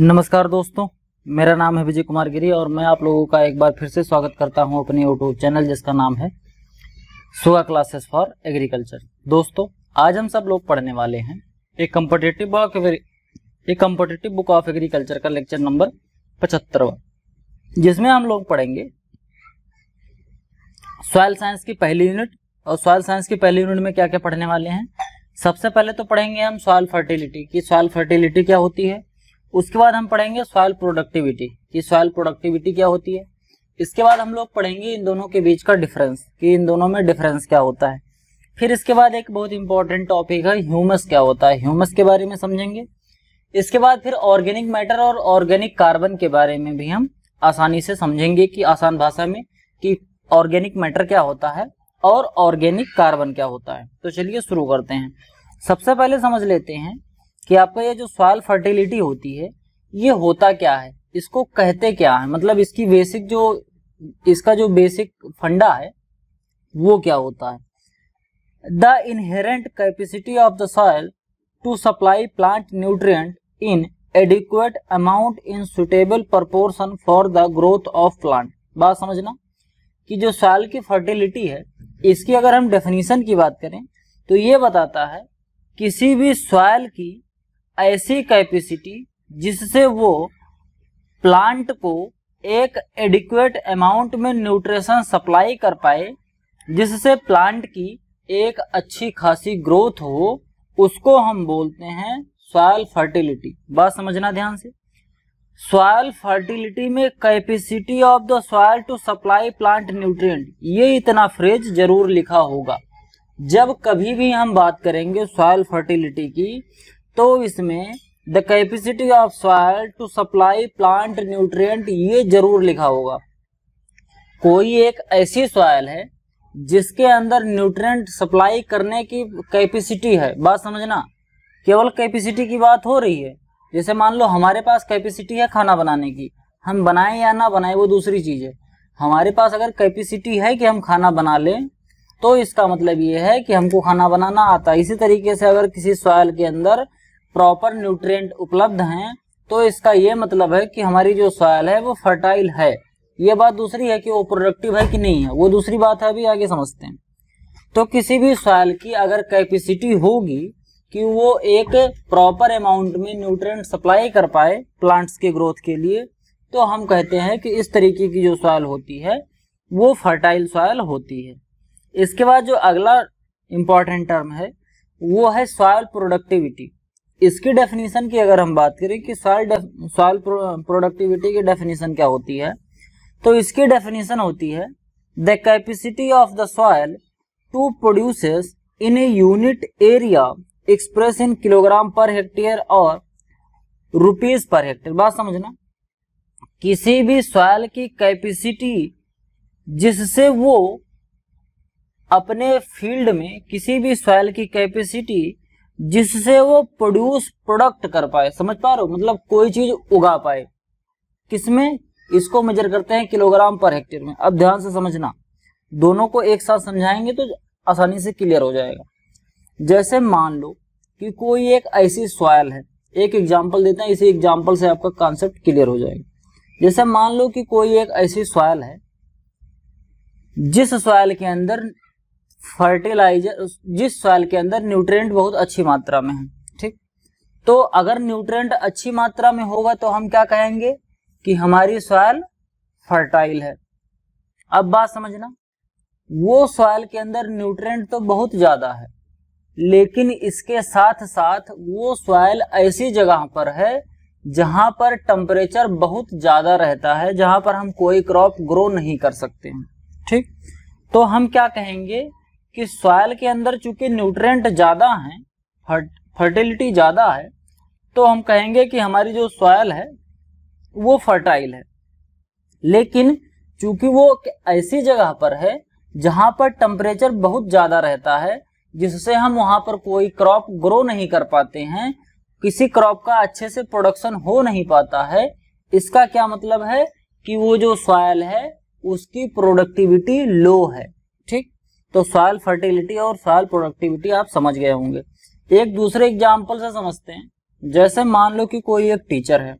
नमस्कार दोस्तों मेरा नाम है विजय कुमार गिरी और मैं आप लोगों का एक बार फिर से स्वागत करता हूं अपने यूट्यूब चैनल जिसका नाम है सुगा क्लासेस फॉर एग्रीकल्चर दोस्तों आज हम सब लोग पढ़ने वाले हैं एक कम्पटेटिव बुक एक कम्पटेटिव बुक ऑफ एग्रीकल्चर का लेक्चर नंबर पचहत्तरवा जिसमें हम लोग पढ़ेंगे सॉयल साइंस की पहली यूनिट और सॉयल साइंस की पहली यूनिट में क्या क्या पढ़ने वाले हैं सबसे पहले तो पढ़ेंगे हम सॉयल फर्टिलिटी की सॉयल फर्टिलिटी क्या होती है उसके बाद हम पढ़ेंगे सॉयल प्रोडक्टिविटी कि सॉयल प्रोडक्टिविटी क्या होती है इसके बाद हम लोग पढ़ेंगे इन दोनों के बीच का डिफरेंस कि इन दोनों में डिफरेंस क्या होता है फिर इसके बाद एक बहुत इंपॉर्टेंट टॉपिक है ह्यूमस क्या होता है ह्यूमस के बारे में समझेंगे इसके बाद फिर ऑर्गेनिक मैटर और ऑर्गेनिक कार्बन के बारे में भी हम आसानी से समझेंगे कि आसान भाषा में कि ऑर्गेनिक मैटर क्या होता है और ऑर्गेनिक कार्बन क्या होता है तो चलिए शुरू करते हैं सबसे पहले समझ लेते हैं कि आपका ये जो सॉयल फर्टिलिटी होती है ये होता क्या है इसको कहते क्या है मतलब इसकी बेसिक जो इसका जो बेसिक फंडा है वो क्या होता है the inherent capacity of the soil to supply plant nutrient in adequate amount in suitable proportion for the growth of plant बात समझना कि जो सॉयल की फर्टिलिटी है इसकी अगर हम डेफिनेशन की बात करें तो ये बताता है किसी भी सॉयल की ऐसी कैपेसिटी जिससे वो प्लांट को एक एडिक्वेट अमाउंट में न्यूट्रिशन सप्लाई कर पाए जिससे प्लांट की एक अच्छी खासी ग्रोथ हो उसको हम बोलते हैं सॉयल फर्टिलिटी बात समझना ध्यान से सॉयल फर्टिलिटी में capacity of the soil to supply plant nutrient ये इतना फ्रेज जरूर लिखा होगा जब कभी भी हम बात करेंगे सॉयल फर्टिलिटी की तो इसमें the capacity of soil to supply plant nutrient ये जरूर लिखा होगा कोई एक ऐसी सॉयल है जिसके अंदर न्यूट्रिएंट सप्लाई करने की कैपेसिटी है बात समझना केवल कैपेसिटी की बात हो रही है जैसे मान लो हमारे पास कैपेसिटी है खाना बनाने की हम बनाएं या ना बनाएं वो दूसरी चीज़ है हमारे पास अगर कैपेसिटी है कि हम खाना बना लें तो इसका मतलब ये है कि हमको खाना बनाना आता है इसी तरीके से अगर किसी सॉयल के अंदर प्रॉपर न्यूट्रिएंट उपलब्ध हैं तो इसका ये मतलब है कि हमारी जो सॉयल है वो फर्टाइल है ये बात दूसरी है कि वो प्रोडक्टिव है कि नहीं है वो दूसरी बात है अभी आगे समझते हैं तो किसी भी सॉयल की अगर कैपेसिटी होगी कि वो एक प्रॉपर अमाउंट में न्यूट्रिएंट सप्लाई कर पाए प्लांट्स के ग्रोथ के लिए तो हम कहते हैं कि इस तरीके की जो सॉयल होती है वो फर्टाइल सॉयल होती है इसके बाद जो अगला इम्पॉर्टेंट टर्म है वो है सॉयल प्रोडक्टिविटी इसकी डेफिनेशन की अगर हम बात करें कि सॉल सॉल प्रोडक्टिविटी की डेफिनेशन क्या होती है तो इसकी डेफिनेशन होती है the capacity of the soil to produces in a unit area express in kilogram per hectare और रुपीज पर हेक्टेयर बात समझना किसी भी सॉयल की कैपेसिटी जिससे वो अपने फील्ड में किसी भी सॉयल की कैपेसिटी जिससे वो प्रोड्यूस प्रोडक्ट कर पाए समझ पा रहे हो मतलब कोई चीज उगा पाए किसमें इसको मेजर करते हैं किलोग्राम पर हेक्टेयर में अब ध्यान से समझना दोनों को एक साथ समझाएंगे तो आसानी से क्लियर हो जाएगा जैसे मान लो कि कोई एक ऐसी सॉयल है एक एग्जाम्पल देते हैं इसी एग्जाम्पल से आपका कॉन्सेप्ट क्लियर हो जाएगा जैसे मान लो कि कोई एक ऐसी सॉयल है जिस सॉयल के अंदर फर्टिलाइजर जिस सॉइल के अंदर न्यूट्रिएंट बहुत अच्छी मात्रा में है ठीक तो अगर न्यूट्रिएंट अच्छी मात्रा में होगा तो हम क्या कहेंगे कि हमारी सॉइल फर्टाइल है अब बात समझना वो सॉइल के अंदर न्यूट्रिएंट तो बहुत ज्यादा है लेकिन इसके साथ साथ वो सॉइल ऐसी जगह पर है जहां पर टेम्परेचर बहुत ज्यादा रहता है जहां पर हम कोई क्रॉप ग्रो नहीं कर सकते हैं ठीक तो हम क्या कहेंगे कि सॉयल के अंदर चूंकि न्यूट्रेंट ज़्यादा हैं फर्टिलिटी ज़्यादा है तो हम कहेंगे कि हमारी जो सॉयल है वो फर्टाइल है लेकिन चूंकि वो ऐसी जगह पर है जहां पर टेम्परेचर बहुत ज़्यादा रहता है जिससे हम वहां पर कोई क्रॉप ग्रो नहीं कर पाते हैं किसी क्रॉप का अच्छे से प्रोडक्शन हो नहीं पाता है इसका क्या मतलब है कि वो जो सॉयल है उसकी प्रोडक्टिविटी लो है ठीक तो सॉयल फर्टिलिटी और सॉयल प्रोडक्टिविटी आप समझ गए होंगे एक दूसरे एग्जाम्पल से समझते हैं जैसे मान लो कि कोई एक टीचर है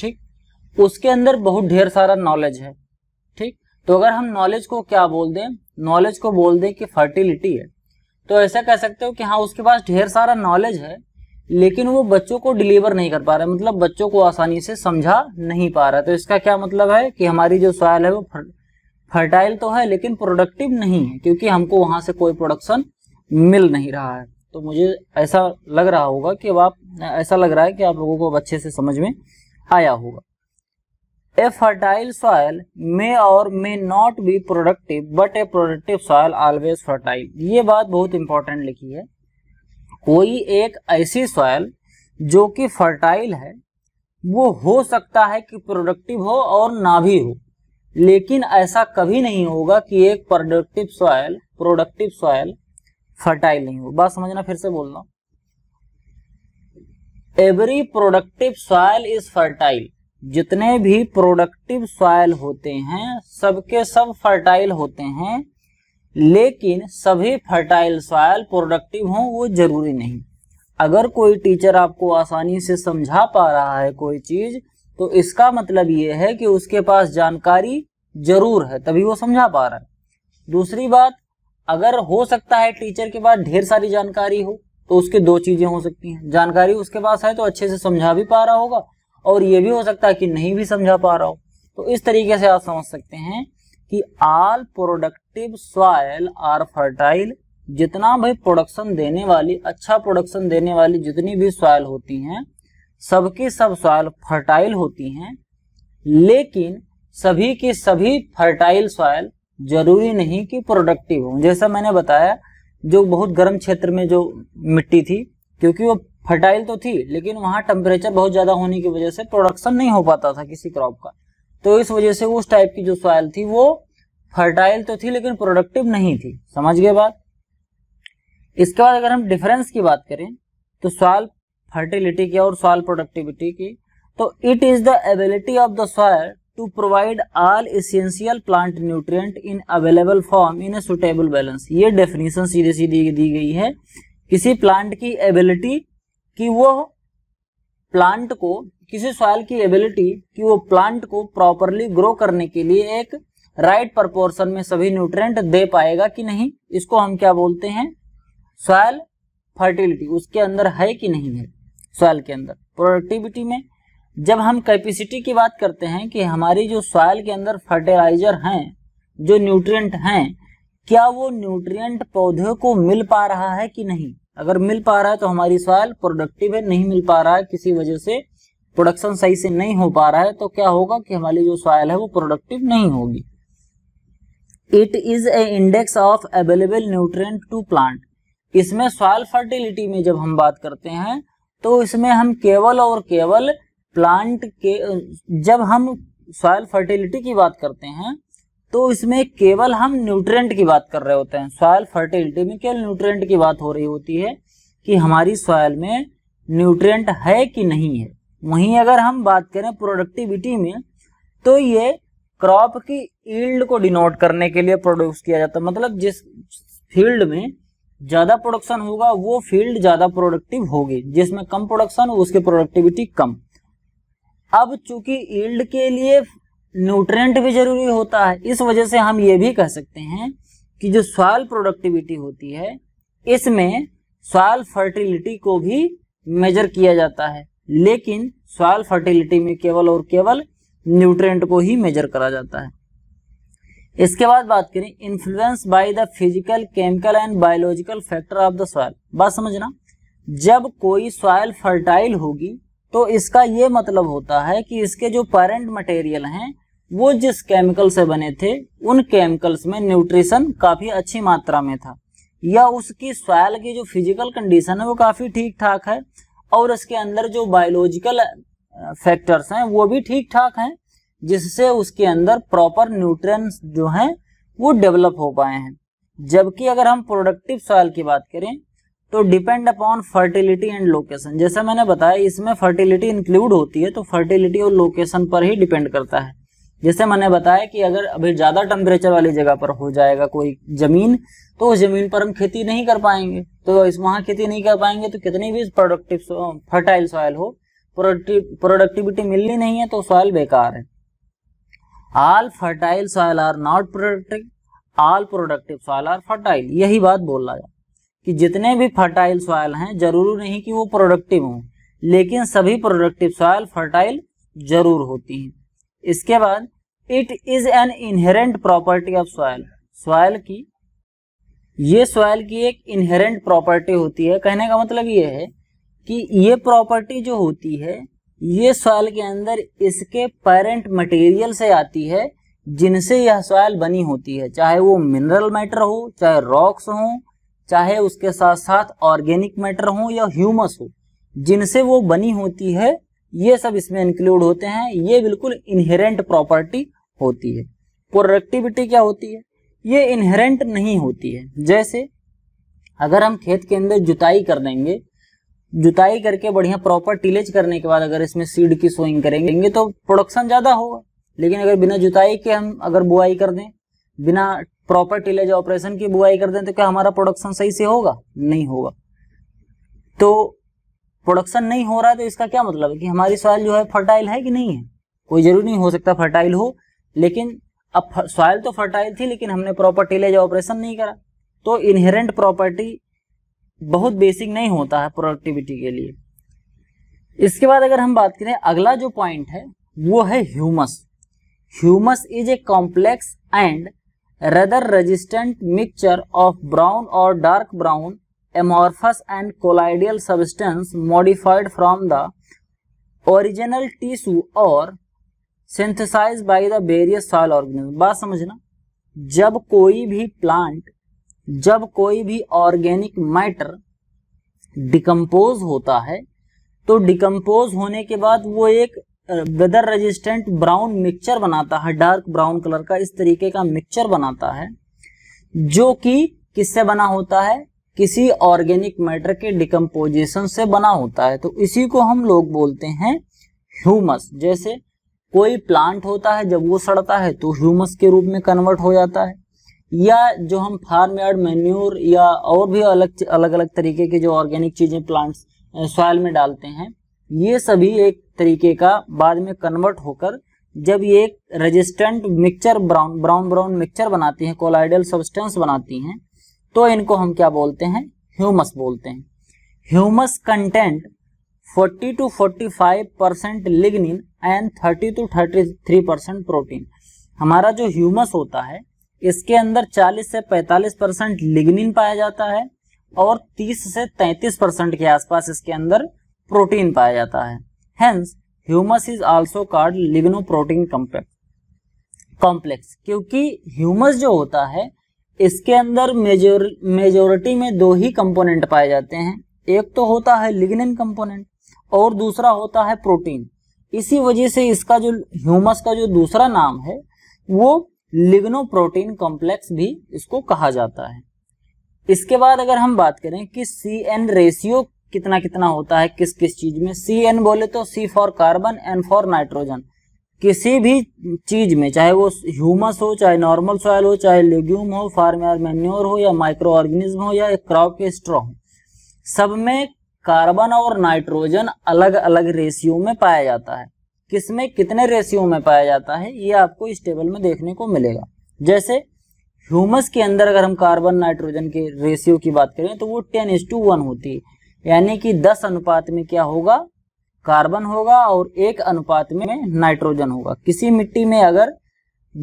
ठीक उसके अंदर बहुत ढेर सारा नॉलेज है ठीक तो अगर हम नॉलेज को क्या बोल दें नॉलेज को बोल दें कि फर्टिलिटी है तो ऐसा कह सकते हो कि हाँ उसके पास ढेर सारा नॉलेज है लेकिन वो बच्चों को डिलीवर नहीं कर पा रहा मतलब बच्चों को आसानी से समझा नहीं पा रहा तो इसका क्या मतलब है कि हमारी जो सॉयल है वो फर्टाइल तो है लेकिन प्रोडक्टिव नहीं है क्योंकि हमको वहां से कोई प्रोडक्शन मिल नहीं रहा है तो मुझे ऐसा लग रहा होगा कि अब आप ऐसा लग रहा है कि आप लोगों को अच्छे से समझ में आया होगा ए फर्टाइल सॉयल मे और may not be productive but a productive soil always fertile ये बात बहुत इंपॉर्टेंट लिखी है कोई एक ऐसी सॉयल जो कि फर्टाइल है वो हो सकता है कि प्रोडक्टिव हो और ना भी हो लेकिन ऐसा कभी नहीं होगा कि एक productive soil productive soil fertile नहीं हो बात समझना फिर से बोलना every productive soil is fertile जितने भी प्रोडक्टिव सॉयल होते हैं सबके सब फर्टाइल होते हैं लेकिन सभी फर्टाइल सॉयल प्रोडक्टिव हों वो जरूरी नहीं अगर कोई टीचर आपको आसानी से समझा पा रहा है कोई चीज़ तो इसका मतलब ये है कि उसके पास जानकारी जरूर है तभी वो समझा पा रहा है दूसरी बात अगर हो सकता है टीचर के पास ढेर सारी जानकारी हो तो उसके दो चीजें हो सकती हैं जानकारी उसके पास है तो अच्छे से समझा भी पा रहा होगा और ये भी हो सकता है कि नहीं भी समझा पा रहा हो तो इस तरीके से आप समझ सकते हैं कि all productive soil are fertile जितना भी प्रोडक्शन देने वाली अच्छा प्रोडक्शन देने वाली जितनी भी सॉयल होती हैं सबकी सब सॉयल फर्टाइल होती हैं लेकिन सभी की सभी फर्टाइल सॉयल जरूरी नहीं कि प्रोडक्टिव हो जैसा मैंने बताया जो बहुत गर्म क्षेत्र में जो मिट्टी थी क्योंकि वो फर्टाइल तो थी लेकिन वहाँ टेम्परेचर बहुत ज़्यादा होने की वजह से प्रोडक्शन नहीं हो पाता था किसी क्रॉप का तो इस वजह से उस टाइप की जो सॉयल थी वो फर्टाइल तो थी लेकिन प्रोडक्टिव नहीं थी समझ गए बात इसके बाद अगर हम डिफरेंस की बात करें तो सॉयल फर्टिलिटी की और सॉइल प्रोडक्टिविटी की तो it is the ability of the soil to provide all essential plant nutrient in available form in a suitable balance ये डेफिनेशन सीधे सीधे दी गई है किसी प्लांट की एबिलिटी कि वो प्लांट को किसी सॉयल की एबिलिटी कि वो प्लांट को प्रॉपरली ग्रो करने के लिए एक राइट right प्रपोर्सन में सभी न्यूट्रेंट दे पाएगा कि नहीं इसको हम क्या बोलते हैं सॉयल फर्टिलिटी उसके अंदर है कि नहीं है सॉयल के अंदर प्रोडक्टिविटी में जब हम कैपेसिटी की बात करते हैं कि हमारी जो सॉयल के अंदर फर्टिलाइजर हैं जो न्यूट्रिएंट हैं क्या वो न्यूट्रिएंट पौधे को मिल पा रहा है कि नहीं अगर मिल पा रहा है तो हमारी सॉयल प्रोडक्टिव है नहीं मिल पा रहा है किसी वजह से प्रोडक्शन सही से नहीं हो पा रहा है तो क्या होगा कि हमारी जो सॉयल है वो प्रोडक्टिव नहीं होगी it is a index of available nutrient to plant इसमें सॉयल फर्टिलिटी में जब हम बात करते हैं तो इसमें हम केवल और केवल प्लांट के जब हम सॉयल फर्टिलिटी की बात करते हैं तो इसमें केवल हम न्यूट्रेंट की बात कर रहे होते हैं सॉयल फर्टिलिटी में केवल न्यूट्रेंट की बात हो रही होती है कि हमारी सॉयल में न्यूट्रेंट है कि नहीं है वहीं अगर हम बात करें प्रोडक्टिविटी में तो ये क्रॉप की ईल्ड को डिनोट करने के लिए प्रोड्यूस किया जाता है मतलब जिस फील्ड में ज्यादा प्रोडक्शन होगा वो फील्ड ज्यादा प्रोडक्टिव होगी जिसमें कम प्रोडक्शन उसकी प्रोडक्टिविटी कम अब चूंकि ईल्ड के लिए न्यूट्रेंट भी जरूरी होता है इस वजह से हम ये भी कह सकते हैं कि जो सॉयल प्रोडक्टिविटी होती है इसमें सॉयल फर्टिलिटी को भी मेजर किया जाता है लेकिन सॉयल फर्टिलिटी में केवल और केवल न्यूट्रेंट को ही मेजर करा जाता है इसके बाद बात करें influence by the physical chemical and biological factor of the soil बात समझना जब कोई सॉयल फर्टाइल होगी तो इसका ये मतलब होता है कि इसके जो पेरेंट मटेरियल हैं वो जिस केमिकल से बने थे उन केमिकल्स में न्यूट्रिशन काफ़ी अच्छी मात्रा में था या उसकी सॉयल की जो फिजिकल कंडीशन है वो काफ़ी ठीक ठाक है और इसके अंदर जो बायोलॉजिकल फैक्टर्स हैं वो भी ठीक ठाक हैं जिससे उसके अंदर प्रॉपर न्यूट्रिएंट्स जो हैं वो डेवलप हो पाए हैं जबकि अगर हम प्रोडक्टिव सॉयल की बात करें तो depend upon fertility and location जैसे मैंने बताया इसमें फर्टिलिटी इंक्लूड होती है तो फर्टिलिटी और लोकेशन पर ही डिपेंड करता है जैसे मैंने बताया कि अगर अभी ज़्यादा टेम्परेचर वाली जगह पर हो जाएगा कोई ज़मीन तो उस ज़मीन पर हम खेती नहीं कर पाएंगे तो इस वहाँ खेती नहीं कर पाएंगे तो कितनी भी प्रोडक्टिव फर्टाइल सॉयल हो प्रोडक्टिविटी मिलनी नहीं है तो सॉयल बेकार है all fertile soil are not productive all productive soil are fertile यही बात बोल रहा है कि जितने भी फर्टाइल सॉयल हैं जरूरी नहीं कि वो प्रोडक्टिव हों लेकिन सभी प्रोडक्टिव सॉयल फर्टाइल जरूर होती हैं इसके बाद it is an inherent property of soil soil की ये सॉयल की एक इनहेरेंट प्रॉपर्टी होती है कहने का मतलब ये है कि ये प्रॉपर्टी जो होती है ये सॉयल के अंदर इसके पेरेंट मटेरियल से आती है जिनसे यह सॉयल बनी होती है चाहे वो मिनरल मैटर हो चाहे रॉक्स हो चाहे उसके साथ साथ ऑर्गेनिक मैटर हो या ह्यूमस हो जिनसे वो बनी होती है ये सब इसमें इंक्लूड होते हैं ये बिल्कुल इनहेरेंट प्रॉपर्टी होती है प्रोडक्टिविटी क्या होती है ये इनहेरेंट नहीं होती है जैसे अगर हम खेत के अंदर जुताई कर देंगे जुताई करके बढ़िया प्रॉपर टिलेज करने के बाद अगर इसमें सीड की सोइंग करेंगे तो प्रोडक्शन ज़्यादा होगा लेकिन अगर बिना जुताई के हम अगर बुआई कर दें बिना प्रॉपर टिलेज ऑपरेशन की बुआई कर दें तो क्या हमारा प्रोडक्शन सही से होगा नहीं होगा तो प्रोडक्शन नहीं हो रहा है तो इसका क्या मतलब है कि हमारी सॉइल जो है फर्टाइल है कि नहीं है कोई जरूरी नहीं हो सकता फर्टाइल हो लेकिन अब सॉइल तो फर्टाइल थी लेकिन हमने प्रॉपर टिलेज ऑपरेशन नहीं करा तो इनहेरेंट प्रॉपर्टी बहुत बेसिक नहीं होता है प्रोडक्टिविटी के लिए इसके बाद अगर हम बात करें अगला जो पॉइंट है वो है humus humus is a complex and rather resistant mixture of brown और dark brown amorphous and colloidal substance modified from the original tissue और synthesized by the various soil organism बात समझना जब कोई भी प्लांट जब कोई भी ऑर्गेनिक मैटर डिकम्पोज होता है तो डिकम्पोज होने के बाद वो एक वेदर रेजिस्टेंट ब्राउन मिक्सचर बनाता है डार्क ब्राउन कलर का इस तरीके का मिक्सचर बनाता है जो कि किससे बना होता है किसी ऑर्गेनिक मैटर के डिकम्पोजिशन से बना होता है तो इसी को हम लोग बोलते हैं ह्यूमस जैसे कोई प्लांट होता है जब वो सड़ता है तो ह्यूमस के रूप में कन्वर्ट हो जाता है या जो हम फार्म यार्ड मेन्यूर या और भी अलग अलग अलग तरीके के जो ऑर्गेनिक चीज़ें प्लांट्स सॉयल में डालते हैं ये सभी एक तरीके का बाद में कन्वर्ट होकर जब ये एक resistant mixture brown brown brown mixture बनाती हैं कोलाइडल सब्सटेंस बनाती हैं तो इनको हम क्या बोलते हैं ह्यूमस बोलते हैं humus content 40 to 45 percent lignin and 30 to 33 percent protein हमारा जो ह्यूमस होता है इसके अंदर 40 से 45 परसेंट लिग्निन पाया जाता है और 30 से 33 परसेंट के आसपास इसके अंदर प्रोटीन पाया जाता है hence humus is also called ligno protein complex क्योंकि ह्यूमस जो होता है इसके अंदर मेजोर मेजोरिटी में दो ही कंपोनेंट पाए जाते हैं एक तो होता है लिग्निन कंपोनेंट और दूसरा होता है प्रोटीन इसी वजह से इसका जो ह्यूमस का जो दूसरा नाम है वो लिग्नोप्रोटीन कॉम्प्लेक्स भी इसको कहा जाता है इसके बाद अगर हम बात करें कि सी एन रेशियो कितना कितना होता है किस किस चीज में सी एन बोले तो C for carbon N for nitrogen किसी भी चीज में चाहे वो ह्यूमस हो चाहे नॉर्मल सॉयल हो चाहे लेग्यूम हो फार्म मेन्योर हो या माइक्रो ऑर्गेनिज्म हो या क्रॉप के स्ट्रॉ हो सब में कार्बन और नाइट्रोजन अलग अलग रेशियो में पाया जाता है किसमें कितने रेशियो में पाया जाता है ये आपको इस टेबल में देखने को मिलेगा जैसे ह्यूमस के अंदर अगर हम कार्बन नाइट्रोजन के रेशियो की बात करें तो वो टेन इज टू वन होती है यानी कि दस अनुपात में क्या होगा कार्बन होगा और एक अनुपात में नाइट्रोजन होगा किसी मिट्टी में अगर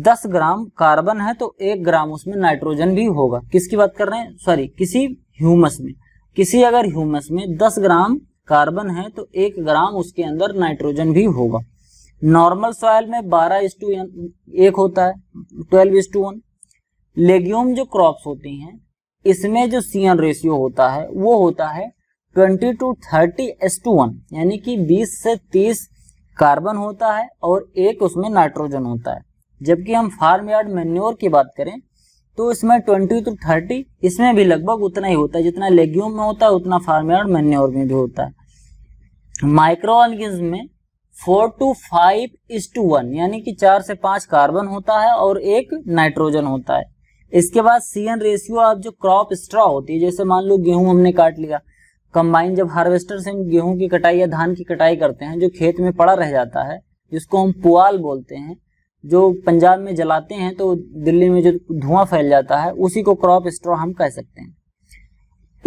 दस ग्राम कार्बन है तो एक ग्राम उसमें नाइट्रोजन भी होगा किसकी बात कर रहे हैं सॉरी किसी ह्यूमस में किसी अगर ह्यूमस में दस ग्राम कार्बन है तो एक ग्राम उसके अंदर नाइट्रोजन भी होगा नॉर्मल सॉयल में बारह इस टू एक होता है twelve is to one legume जो क्रॉप्स होती हैं इसमें जो सी एन रेशियो होता है वो होता है twenty to thirty is to one यानी कि बीस से तीस कार्बन होता है और एक उसमें नाइट्रोजन होता है जबकि हम फार्म यार्ड मेन्योर की बात करें तो इसमें ट्वेंटी टू थर्टी इसमें भी लगभग उतना ही होता है जितना लेग्यूम में होता है उतना फार्म यार्ड मेन्योर में भी होता है माइक्रो में four to five is to one यानी कि चार से पांच कार्बन होता है और एक नाइट्रोजन होता है इसके बाद सी एन रेशियो आप जो क्रॉप स्ट्रॉ होती है जैसे मान लो गेहूं हमने काट लिया कंबाइन जब हार्वेस्टर से हम गेहूं की कटाई या धान की कटाई करते हैं जो खेत में पड़ा रह जाता है जिसको हम पुआल बोलते हैं जो पंजाब में जलाते हैं तो दिल्ली में जो धुआं फैल जाता है उसी को क्रॉप स्ट्रॉ हम कह सकते हैं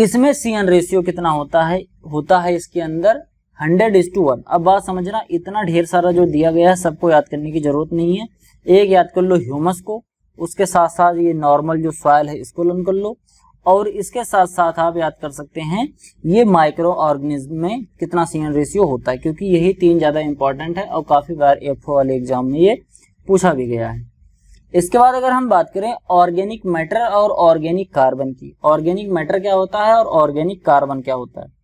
इसमें सी एन रेशियो कितना होता है होता है इसके अंदर हंड्रेड इज टू वन अब बात समझना इतना ढेर सारा जो दिया गया है सबको याद करने की जरूरत नहीं है एक याद कर लो ह्यूमस को उसके साथ साथ ये नॉर्मल जो सॉयल है इसको लर्न कर लो और इसके साथ साथ आप याद कर सकते हैं ये माइक्रो ऑर्गेनिज्म में कितना सी रेशियो होता है क्योंकि यही तीन ज़्यादा इंपॉर्टेंट है और काफ़ी बार एफ वाले एग्जाम में ये पूछा भी गया है इसके बाद अगर हम बात करें ऑर्गेनिक मैटर और ऑर्गेनिक कार्बन की ऑर्गेनिक मैटर क्या होता है और ऑर्गेनिक कार्बन क्या होता है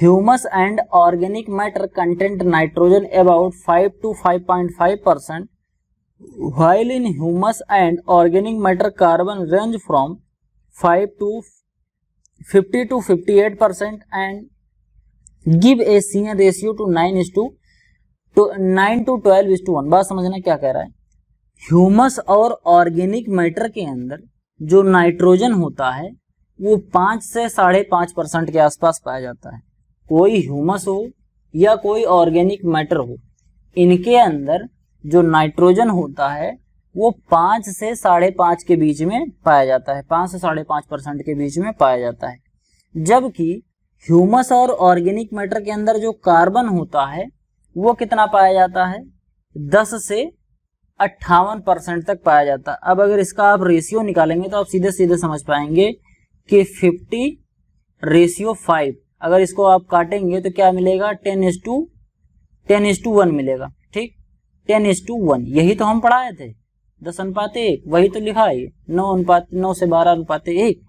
humus and organic matter content nitrogen about 5 to 5.5 percent while in humus and organic matter carbon range from 5 to 50 to 58 percent and give a C N ratio to nine is to to 9 to 12 is to 1 बात समझना क्या कह रहा है humus और organic matter के अंदर जो नाइट्रोजन होता है वो पाँच से साढ़े पाँच परसेंट के आसपास पाया जाता है कोई ह्यूमस हो या कोई ऑर्गेनिक मैटर हो इनके अंदर जो नाइट्रोजन होता है वो पाँच से साढ़े पाँच के बीच में पाया जाता है पाँच से साढ़े पाँच परसेंट के बीच में पाया जाता है जबकि ह्यूमस और ऑर्गेनिक मैटर के अंदर जो कार्बन होता है वो कितना पाया जाता है दस से अट्ठावन परसेंट तक पाया जाता है अब अगर इसका आप रेशियो निकालेंगे तो आप सीधे सीधे समझ पाएंगे कि फिफ्टी रेशियो फाइव अगर इसको आप काटेंगे तो क्या मिलेगा ten is to ten is to one मिलेगा ठीक टेन इज टू वन यही तो हम पढ़ाए थे दस अनुपात एक वही तो लिखा है नौ अनुपात नौ से बारह अनुपात एक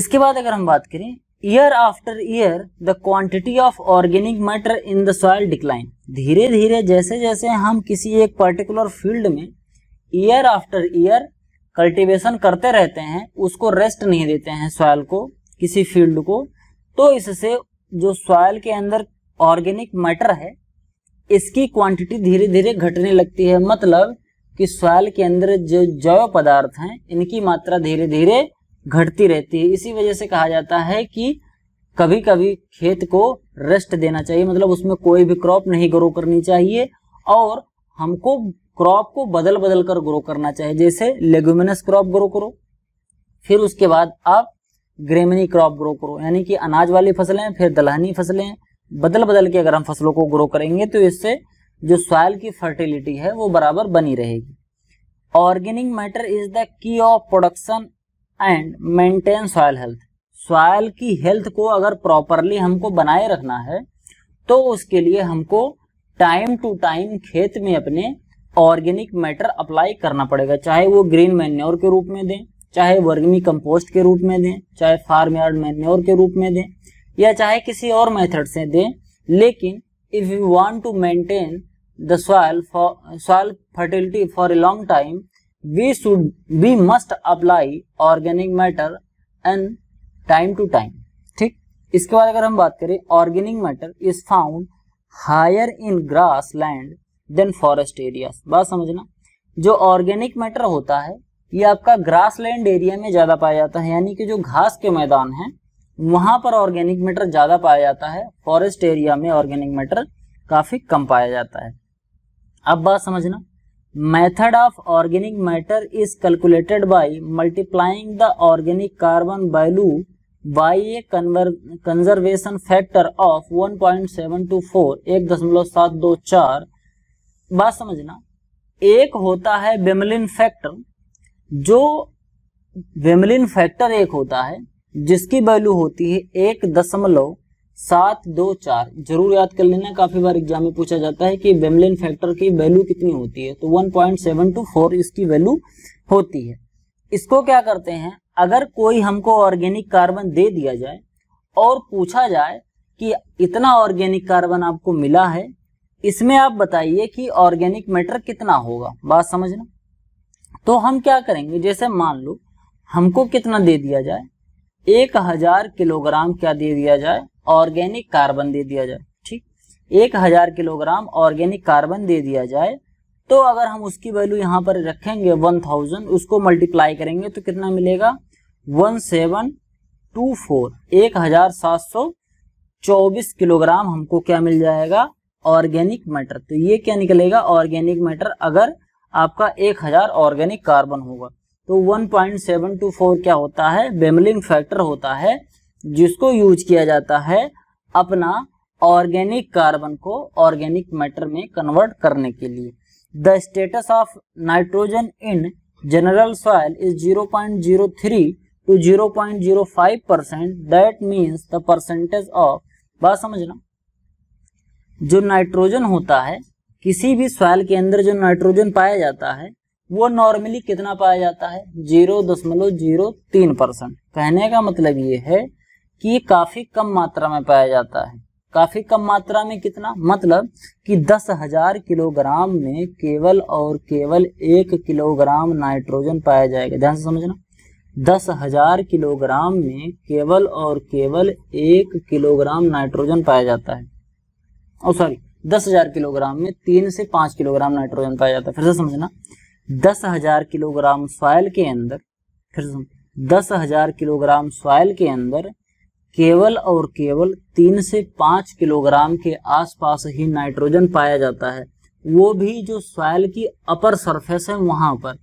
इसके बाद अगर हम बात करें year after year the quantity of organic matter in the soil decline धीरे धीरे जैसे जैसे हम किसी एक पर्टिकुलर फील्ड में ईयर आफ्टर ईयर कल्टीवेशन करते रहते हैं उसको रेस्ट नहीं देते हैं सॉयल को किसी फील्ड को तो इससे जो सॉयल के अंदर ऑर्गेनिक मैटर है इसकी क्वांटिटी धीरे धीरे घटने लगती है मतलब कि सॉयल के अंदर जो जैव पदार्थ हैं इनकी मात्रा धीरे धीरे घटती रहती है इसी वजह से कहा जाता है कि कभी कभी खेत को रेस्ट देना चाहिए मतलब उसमें कोई भी क्रॉप नहीं ग्रो करनी चाहिए और हमको क्रॉप को बदल बदल कर ग्रो करना चाहिए जैसे लेगुमिनस क्रॉप ग्रो करो फिर उसके बाद आप ग्रेमनी क्रॉप ग्रो करो यानी कि अनाज वाली फसलें फिर दलहनी फसलें बदल बदल के अगर हम फसलों को ग्रो करेंगे तो इससे जो सॉयल की फर्टिलिटी है वो बराबर बनी रहेगी organic matter is the key of production and maintain soil health soil की हेल्थ को अगर प्रॉपरली हमको बनाए रखना है तो उसके लिए हमको टाइम टू टाइम खेत में अपने ऑर्गेनिक मैटर अप्लाई करना पड़ेगा चाहे वो ग्रीन मैन्योर के रूप में दें चाहे वर्गमी कंपोस्ट के रूप में दें चाहे फार्म यार्ड मैन्योर के रूप में दें या चाहे किसी और मेथड से दें लेकिन if you want to maintain the soil for soil fertility for a long time we should we must apply organic matter in time to time ठीक इसके बाद अगर हम बात करें organic matter is found higher in grass land than forest area बात समझना जो ऑर्गेनिक मैटर होता है ये आपका ग्रास लैंड एरिया में ज़्यादा पाया जाता है यानी कि जो घास के मैदान हैं वहां पर ऑर्गेनिक मैटर ज़्यादा पाया जाता है फॉरेस्ट एरिया में ऑर्गेनिक मैटर काफ़ी कम पाया जाता है अब बात समझना calculated of multiplying the organic carbon by by a conver conservation factor of one point seven two 1.724 एक दशमलव सात दो चार बात समझना एक होता है बेमलिन फैक्टर जो वेमलिन फैक्टर एक होता है जिसकी वैल्यू होती है एक दशमलव सात दो चार जरूर याद कर लेना काफी बार एग्जाम में पूछा जाता है कि वेमलिन फैक्टर की वैल्यू कितनी होती है तो one point seven two four इसकी वैल्यू होती है इसको क्या करते हैं अगर कोई हमको ऑर्गेनिक कार्बन दे दिया जाए और पूछा जाए कि इतना ऑर्गेनिक कार्बन आपको मिला है इसमें आप बताइए कि ऑर्गेनिक मैटर कितना होगा बात समझना तो हम क्या करेंगे जैसे मान लो हमको कितना दे दिया जाए एक हजार किलोग्राम क्या दे दिया जाए ऑर्गेनिक कार्बन दे दिया जाए ठीक एक हजार किलोग्राम ऑर्गेनिक कार्बन दे दिया जाए तो अगर हम उसकी वैल्यू यहाँ पर रखेंगे वन थाउजेंड उसको मल्टीप्लाई करेंगे तो कितना मिलेगा वन सेवन टू फोर एक हजार सात सौ चौबीस किलोग्राम हमको क्या मिल जाएगा ऑर्गेनिक मैटर तो ये क्या निकलेगा ऑर्गेनिक मैटर अगर आपका एक हजार ऑर्गेनिक कार्बन होगा तो 1.724 क्या होता है बेमलिंग फैक्टर होता है जिसको यूज किया जाता है अपना ऑर्गेनिक कार्बन को ऑर्गेनिक मैटर में कन्वर्ट करने के लिए the status of nitrogen in general soil is 0.03 to 0.05 percent that means the percentage of बात समझना जो नाइट्रोजन होता है किसी भी सॉयल के अंदर जो नाइट्रोजन पाया जाता है वो नॉर्मली कितना पाया जाता है जीरो दशमलव जीरो तीन परसेंट कहने का मतलब ये है कि ये काफी कम मात्रा में पाया जाता है काफी कम मात्रा में कितना मतलब कि दस हजार किलोग्राम में केवल और केवल एक किलोग्राम नाइट्रोजन पाया जाएगा ध्यान से समझना दस हजार किलोग्राम में केवल और केवल एक किलोग्राम नाइट्रोजन पाया जाता है और सॉरी दस हजार किलोग्राम में तीन से पांच किलोग्राम नाइट्रोजन पाया जाता है फिर से समझना दस हजार किलोग्राम सॉयल के अंदर फिर से दस हजार किलोग्राम सॉयल के अंदर केवल और केवल तीन से पांच किलोग्राम के आसपास ही नाइट्रोजन पाया जाता है वो भी जो सॉयल की अपर सरफेस है वहां पर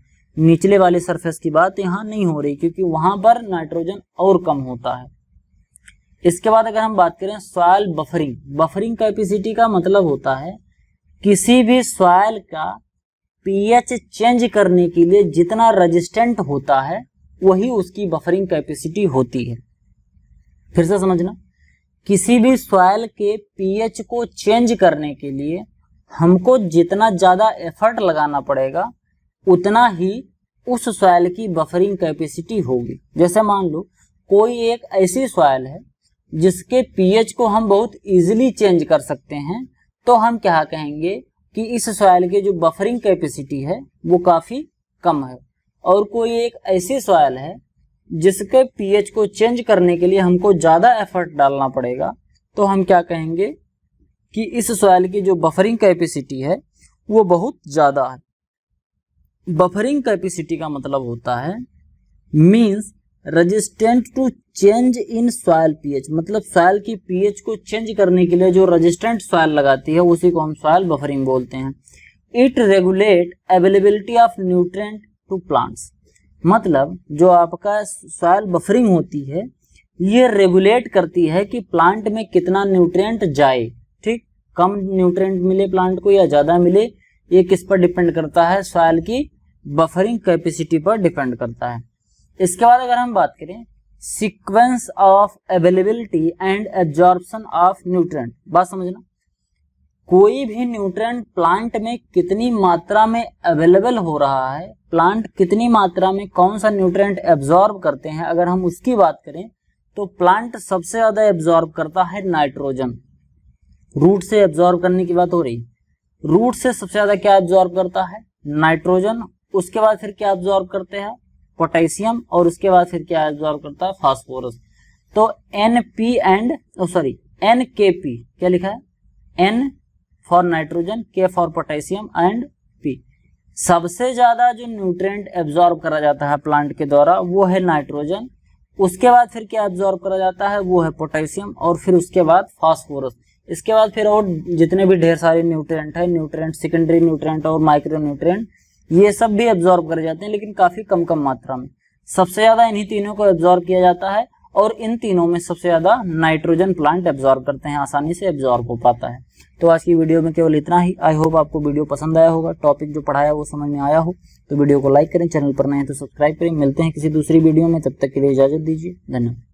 निचले वाले सरफेस की बात यहाँ नहीं हो रही क्योंकि वहां पर नाइट्रोजन और कम होता है इसके बाद अगर हम बात करें सॉयल बफरिंग बफरिंग कैपेसिटी का मतलब होता है किसी भी सॉयल का पीएच चेंज करने के लिए जितना रेजिस्टेंट होता है वही उसकी बफरिंग कैपेसिटी होती है फिर से समझना किसी भी सॉयल के पीएच को चेंज करने के लिए हमको जितना ज़्यादा एफर्ट लगाना पड़ेगा उतना ही उस सॉयल की बफरिंग कैपेसिटी होगी जैसे मान लो कोई एक ऐसी सॉयल है जिसके पीएच को हम बहुत इजीली चेंज कर सकते हैं तो हम क्या कहेंगे कि इस सॉयल के जो बफरिंग कैपेसिटी है वो काफ़ी कम है और कोई एक ऐसी सॉयल है जिसके पीएच को चेंज करने के लिए हमको ज़्यादा एफर्ट डालना पड़ेगा तो हम क्या कहेंगे कि इस सॉयल की जो बफरिंग कैपेसिटी है वो बहुत ज़्यादा है बफरिंग कैपेसिटी का मतलब होता है means resistant to change in soil pH मतलब सॉयल की पीएच को चेंज करने के लिए जो रजिस्टेंट सॉयल लगाती है उसी को हम सॉयल बफरिंग बोलते हैं it regulate availability of nutrient to plants मतलब जो आपका सॉयल बफरिंग होती है ये रेगुलेट करती है कि प्लांट में कितना न्यूट्रेंट जाए ठीक कम न्यूट्रेंट मिले प्लांट को या ज़्यादा मिले ये किस पर डिपेंड करता है सॉयल की बफरिंग कैपेसिटी पर डिपेंड करता है इसके बाद अगर हम बात करें sequence of availability and absorption of nutrient बात समझना कोई भी न्यूट्रेंट प्लांट में कितनी मात्रा में अवेलेबल हो रहा है प्लांट कितनी मात्रा में कौन सा न्यूट्रेंट एब्जॉर्ब करते हैं अगर हम उसकी बात करें तो प्लांट सबसे ज्यादा एब्जॉर्ब करता है नाइट्रोजन रूट से एब्जॉर्ब करने की बात हो रही रूट से सबसे ज्यादा क्या एब्जॉर्ब करता है नाइट्रोजन उसके बाद फिर क्या एब्जॉर्ब करते हैं पोटेशियम और उसके बाद फिर क्या एब्जॉर्व करता है फॉस्फोरस तो N P and sorry N K P क्या लिखा है N for nitrogen K for potassium and P सबसे ज्यादा जो न्यूट्रिएंट एब्जॉर्व करा जाता है प्लांट के द्वारा वो है नाइट्रोजन उसके बाद फिर क्या एब्जॉर्व करा जाता है वो है पोटेशियम और फिर उसके बाद फॉस्फोरस इसके बाद फिर और जितने भी ढेर सारे न्यूट्रिएंट है न्यूट्रिएंट सेकेंडरी न्यूट्रिएंट और माइक्रो न्यूट्रिएंट ये सब भी एब्जॉर्ब करे जाते हैं लेकिन काफी कम कम मात्रा में सबसे ज्यादा इन्हीं तीनों को एब्जॉर्ब किया जाता है और इन तीनों में सबसे ज्यादा नाइट्रोजन प्लांट एब्जॉर्ब करते हैं आसानी से एब्जॉर्ब हो पाता है तो आज की वीडियो में केवल इतना ही आई होप आपको वीडियो पसंद आया होगा टॉपिक जो पढ़ाया वो समझ में आया हो तो वीडियो को लाइक करें चैनल पर नए तो सब्सक्राइब करें मिलते हैं किसी दूसरी वीडियो में तब तक के लिए इजाजत दीजिए धन्यवाद